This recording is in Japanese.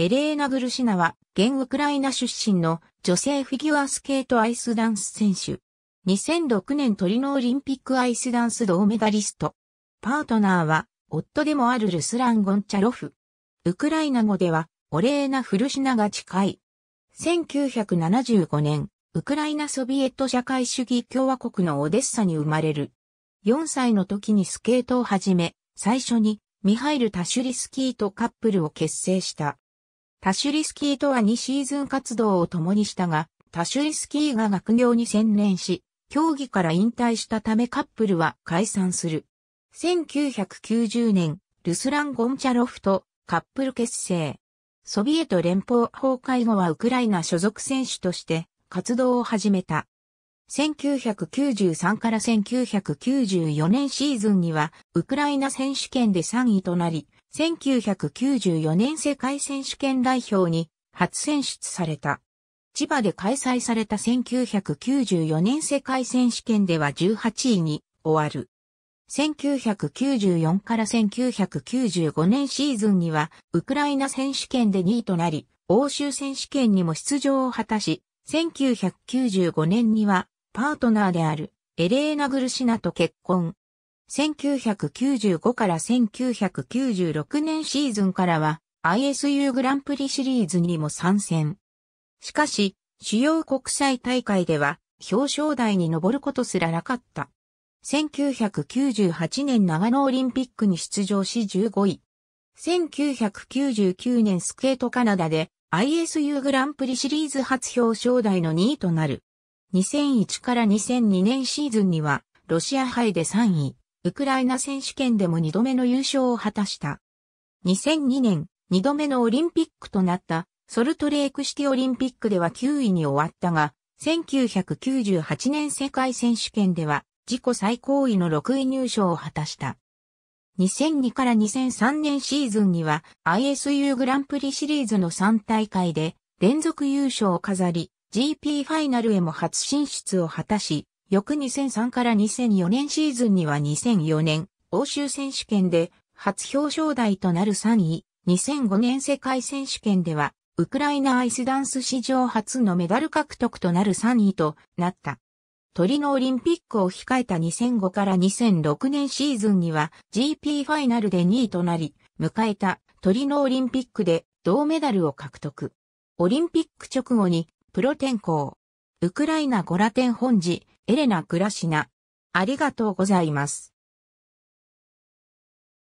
エレーナ・グルシナは、現ウクライナ出身の女性フィギュアスケートアイスダンス選手。2006年トリノオリンピックアイスダンス銅メダリスト。パートナーは、夫でもあるルスラン・ゴンチャロフ。ウクライナ語では、オレーナ・フルシナが近い。1975年、ウクライナソビエット社会主義共和国のオデッサに生まれる。4歳の時にスケートを始め、最初にミハイル・タシュリスキーとカップルを結成した。タシュリスキーとは2シーズン活動を共にしたが、タシュリスキーが学業に専念し、競技から引退したためカップルは解散する。1990年、ルスラン・ゴンチャロフとカップル結成。ソビエト連邦崩壊後はウクライナ所属選手として活動を始めた。1993から1994年シーズンには、ウクライナ選手権で3位となり、1994年世界選手権代表に初選出された。千葉で開催された1994年世界選手権では18位に終わる。1994から1995年シーズンには、ウクライナ選手権で2位となり、欧州選手権にも出場を果たし、1995年にはパートナーであるエレーナ・グルシナと結婚。1995から1996年シーズンからは ISU グランプリシリーズにも参戦。しかし、主要国際大会では表彰台に上ることすらなかった。1998年長野オリンピックに出場し15位。1999年スケートカナダで ISU グランプリシリーズ初表彰台の2位となる。2001から2002年シーズンには、ロシア杯で3位、ウクライナ選手権でも2度目の優勝を果たした。2002年、2度目のオリンピックとなったソルトレークシティオリンピックでは9位に終わったが、1998年世界選手権では自己最高位の6位入賞を果たした。2002から2003年シーズンには ISU グランプリシリーズの3大会で連続優勝を飾り、GP ファイナルへも初進出を果たし、翌2003から2004年シーズンには2004年、欧州選手権で初表彰台となる3位、2005年世界選手権では、ウクライナアイスダンス史上初のメダル獲得となる3位となった。トリノオリンピックを控えた2005から2006年シーズンには GP ファイナルで2位となり、迎えたトリノオリンピックで銅メダルを獲得。オリンピック直後にプロ転校。ウクライナゴラテン本寺、エレナ・グラシナ。ありがとうございます。